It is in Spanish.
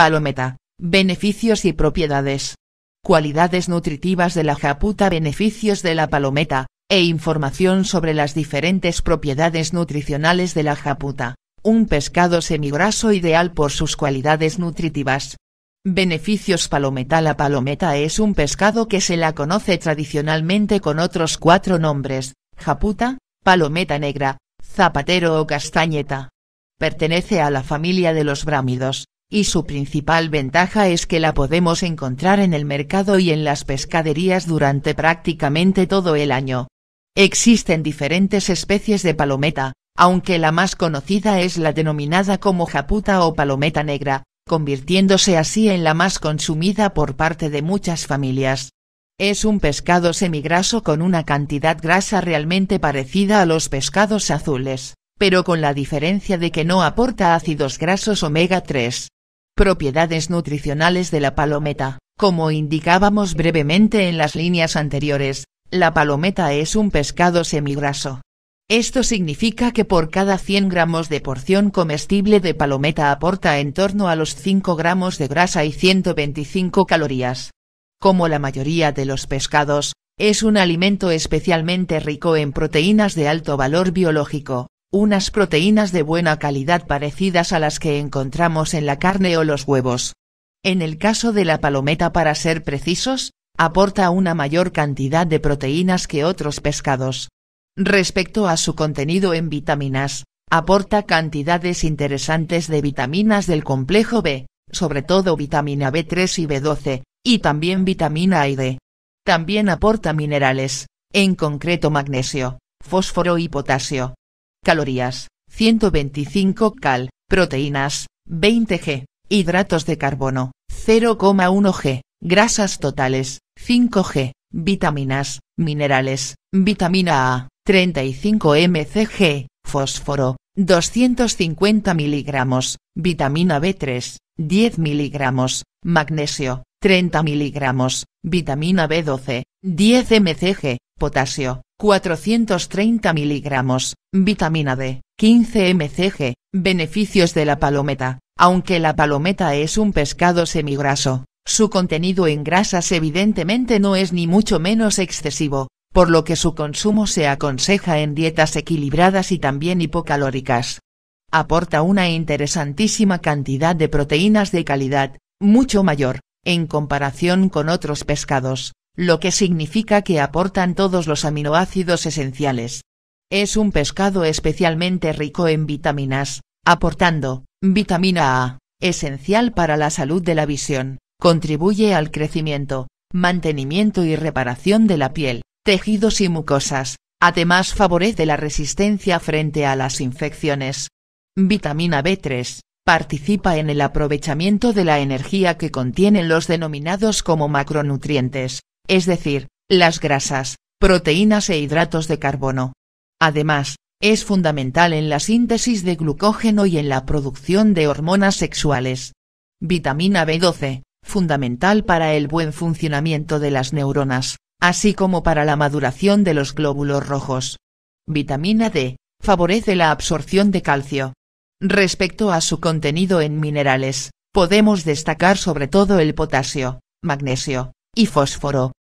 Palometa, beneficios y propiedades. Cualidades nutritivas de la japuta Beneficios de la palometa, e información sobre las diferentes propiedades nutricionales de la japuta, un pescado semigraso ideal por sus cualidades nutritivas. Beneficios palometa La palometa es un pescado que se la conoce tradicionalmente con otros cuatro nombres, japuta, palometa negra, zapatero o castañeta. Pertenece a la familia de los brámidos, y su principal ventaja es que la podemos encontrar en el mercado y en las pescaderías durante prácticamente todo el año. Existen diferentes especies de palometa, aunque la más conocida es la denominada como japuta o palometa negra, convirtiéndose así en la más consumida por parte de muchas familias. Es un pescado semigraso con una cantidad grasa realmente parecida a los pescados azules, pero con la diferencia de que no aporta ácidos grasos omega 3. Propiedades nutricionales de la palometa. Como indicábamos brevemente en las líneas anteriores, la palometa es un pescado semigraso. Esto significa que por cada 100 gramos de porción comestible de palometa aporta en torno a los 5 gramos de grasa y 125 calorías. Como la mayoría de los pescados, es un alimento especialmente rico en proteínas de alto valor biológico, unas proteínas de buena calidad parecidas a las que encontramos en la carne o los huevos. En el caso de la palometa para ser precisos, aporta una mayor cantidad de proteínas que otros pescados. Respecto a su contenido en vitaminas, aporta cantidades interesantes de vitaminas del complejo B, sobre todo vitamina B3 y B12, y también vitamina A y D. También aporta minerales, en concreto magnesio, fósforo y potasio calorías, 125 cal, proteínas, 20 g, hidratos de carbono, 0,1 g, grasas totales, 5 g, vitaminas, minerales, vitamina A, 35 mcg, fósforo, 250 miligramos, vitamina B3, 10 miligramos, magnesio, 30 miligramos, vitamina B12, 10 mcg, potasio, 430 miligramos, Vitamina D, 15 mcg, beneficios de la palometa, aunque la palometa es un pescado semigraso, su contenido en grasas evidentemente no es ni mucho menos excesivo, por lo que su consumo se aconseja en dietas equilibradas y también hipocalóricas. Aporta una interesantísima cantidad de proteínas de calidad, mucho mayor, en comparación con otros pescados, lo que significa que aportan todos los aminoácidos esenciales es un pescado especialmente rico en vitaminas, aportando, vitamina A, esencial para la salud de la visión, contribuye al crecimiento, mantenimiento y reparación de la piel, tejidos y mucosas, además favorece la resistencia frente a las infecciones. Vitamina B3, participa en el aprovechamiento de la energía que contienen los denominados como macronutrientes, es decir, las grasas, proteínas e hidratos de carbono. Además, es fundamental en la síntesis de glucógeno y en la producción de hormonas sexuales. Vitamina B12, fundamental para el buen funcionamiento de las neuronas, así como para la maduración de los glóbulos rojos. Vitamina D, favorece la absorción de calcio. Respecto a su contenido en minerales, podemos destacar sobre todo el potasio, magnesio, y fósforo.